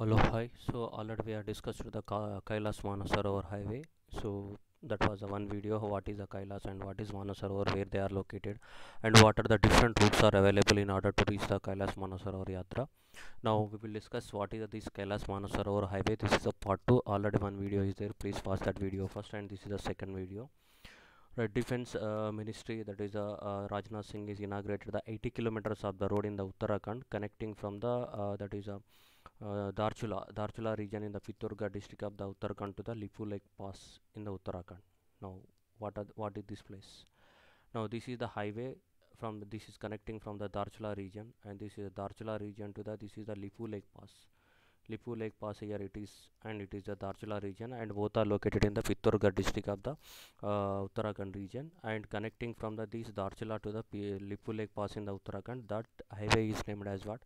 hello hi so already we have discussed the kailas manasarovar highway so that was the one video what is the kailas and what is manasarovar where they are located and what are the different routes are available in order to reach the kailas manasarovar yatra now we will discuss what is this kailas manasarovar highway this is a part 2 already one video is there please watch that video first and this is the second video defense uh, ministry that is uh, uh, Rajnath Singh is inaugurated the 80 kilometers of the road in the Uttarakhand connecting from the uh, that is a uh, uh, Darchula, Darchula region in the Fitorga district of the Uttarakhand to the Lipu Lake Pass in the Uttarakhand. Now, what are what is this place? Now, this is the highway from the, this is connecting from the Darchula region, and this is the Darchula region to the this is the Lipu Lake Pass. Lipu Lake Pass here it is and it is the Darjala region and both are located in the Pittorgarh district of the uh, Uttarakhand region and connecting from the this Darjala to the P Lipu Lake Pass in the Uttarakhand that highway is named as what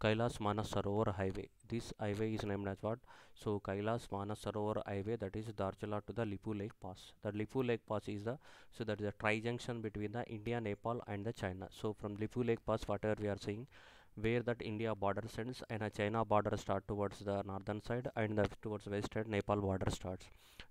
Kailas Manasarovar Highway this highway is named as what so Kailas Manasarovar Highway that is Darjala to the Lipu Lake Pass the Lipu Lake Pass is the so that is a tri-junction between the India Nepal and the China so from Lipu Lake Pass whatever we are seeing where that India border ends and a China border start towards the northern side and the towards west side Nepal border starts.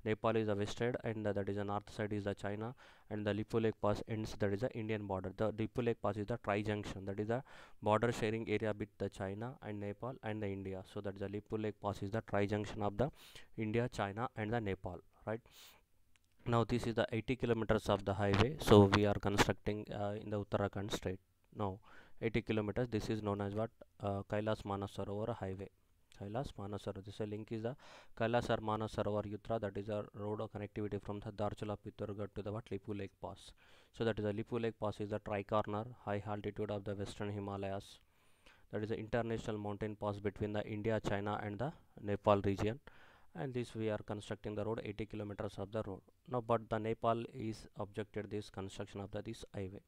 Nepal is the west side and the, that is the north side is the China and the Lipu Lake Pass ends that is the Indian border. The Lipu Lake Pass is the tri-junction that is the border sharing area between the China and Nepal and the India. So that is the Lipu Lake Pass is the tri-junction of the India, China and the Nepal right now this is the 80 kilometers of the highway so we are constructing uh, in the Uttarakhand state now 80 kilometers this is known as what uh, kailas manasarovar highway kailas manasarovar this link is the kailasar manasarovar yutra that is a road connectivity from the darchala pittorgarh to the what lipu lake pass so that is the lipu lake pass is the tricorner high altitude of the western himalayas that is the international mountain pass between the india china and the nepal region and this we are constructing the road 80 kilometers of the road now but the nepal is objected this construction of the this highway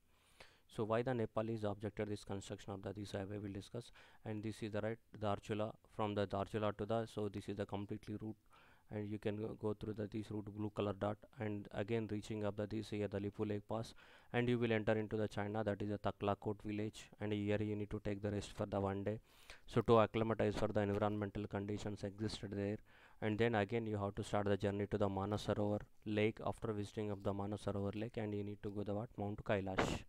so why the is objected this construction of the this highway we'll discuss and this is the right Darchula from the Darchula to the so this is the completely route and you can go, through the this route blue color dot and again reaching up the this here the Lipu Lake Pass and you will enter into the China that is the Takla Taklakot village and here you need to take the rest for the one day so to acclimatize for the environmental conditions existed there and then again you have to start the journey to the Manasarovar lake after visiting of the Manasarovar lake and you need to go the what Mount Kailash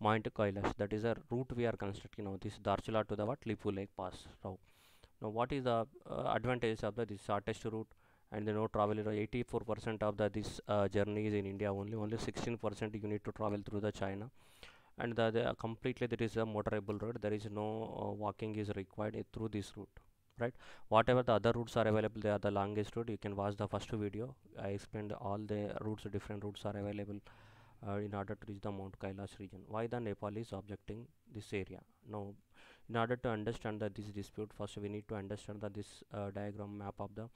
Mount Kailash that is a route we are constructing now this Darchula to the what Lipu Lake Pass route. Now what is the uh, advantage of the this shortest route and the no travel 84% of the this uh, journey is in India only only 16% you need to travel through the China and the, the completely there is a motorable road there is no uh, walking is required through this route right whatever the other routes are available they are the longest route you can watch the first video i explained all the routes different routes are available uh, in order to reach the Mount Kailash region. Why the Nepal is objecting this area? Now, in order to understand that this dispute, first we need to understand that this uh, diagram map of the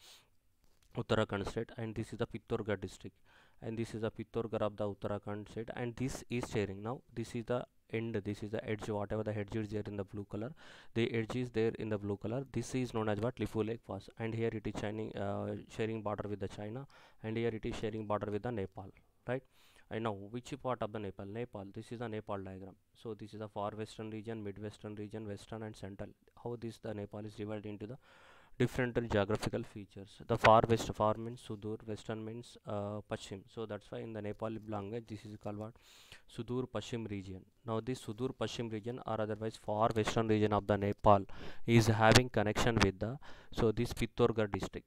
Uttarakhand state and this is the Pittorgarh district and this is the Pittorgarh of the Uttarakhand state and this is sharing. Now, this is the end this is the edge whatever the edge is there in the blue color the edge is there in the blue color this is known as what Lifu Lake Pass and here it is shining, uh, sharing border with the China and here it is sharing border with the Nepal right I know which part of the Nepal? Nepal, this is the Nepal diagram. So this is the far western region, midwestern region, western and central. How this the Nepal is divided into the different geographical features. The far west far means Sudur, western means uh, Pashim. So that's why in the Nepali language this is called what? Sudur Pashim region. Now this Sudur Pashim region or otherwise far western region of the Nepal is having connection with the so this Pittorgarh district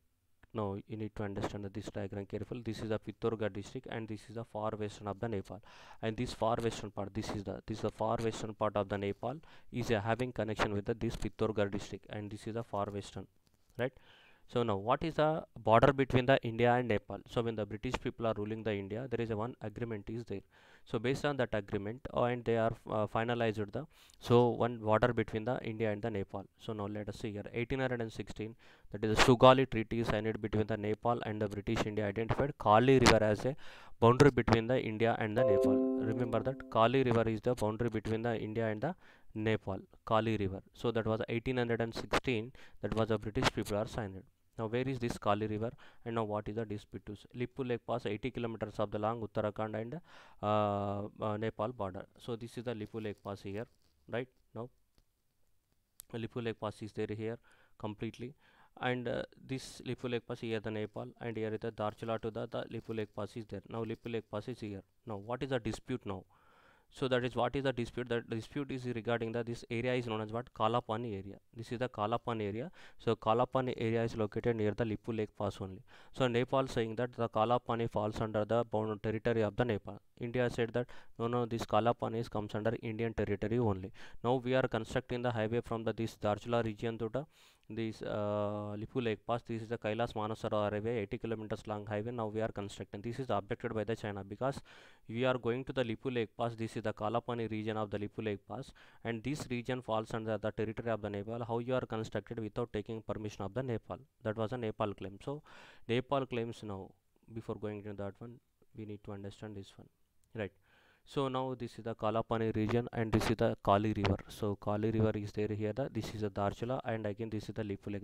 now you need to understand that this diagram carefully this is the pitorga district and this is the far western of the Nepal and this far western part this is the this is the far western part of the Nepal is uh, having connection with the, this pitorga district and this is the far western right so now what is the border between the india and nepal so when the british people are ruling the india there is a one agreement is there so based on that agreement uh, and they are uh, finalized the so one border between the india and the nepal so now let us see here 1816 that is the sugali treaty signed between the nepal and the british india identified kali river as a boundary between the india and the nepal remember that kali river is the boundary between the india and the nepal kali river so that was 1816 that was the british people are signed now where is this Kali River and now what is the dispute? lipu Lake Pass 80 kilometers of the long Uttarakhand and uh, uh, Nepal border. So this is the lipu Lake Pass here right now. lipu Lake Pass is there here completely and uh, this lipu Lake Pass here the Nepal and here is the darchula to the, the Lake Pass is there. Now lipu Lake Pass is here. Now what is the dispute now? so that is what is the dispute the dispute is regarding that this area is known as what kalapani area this is the kalapani area so kalapani area is located near the lipu lake pass only so nepal saying that the kalapani falls under the bound territory of the nepal india said that no no this kalapani is comes under indian territory only now we are constructing the highway from the this darchula region to the this uh, Lipu Lake Pass. This is the Kailas Manasarovar Highway, 80 kilometers long highway. Now we are constructing. This is objected by the China because we are going to the Lipu Lake Pass. This is the Kalapani region of the Lipu Lake Pass, and this region falls under the territory of the Nepal. How you are constructed without taking permission of the Nepal? That was a Nepal claim. So Nepal claims now. Before going into that one, we need to understand this one, right? so now this is the kalapani region and this is the kali river so kali river is there here the this is the darchala and again this is the lipu lake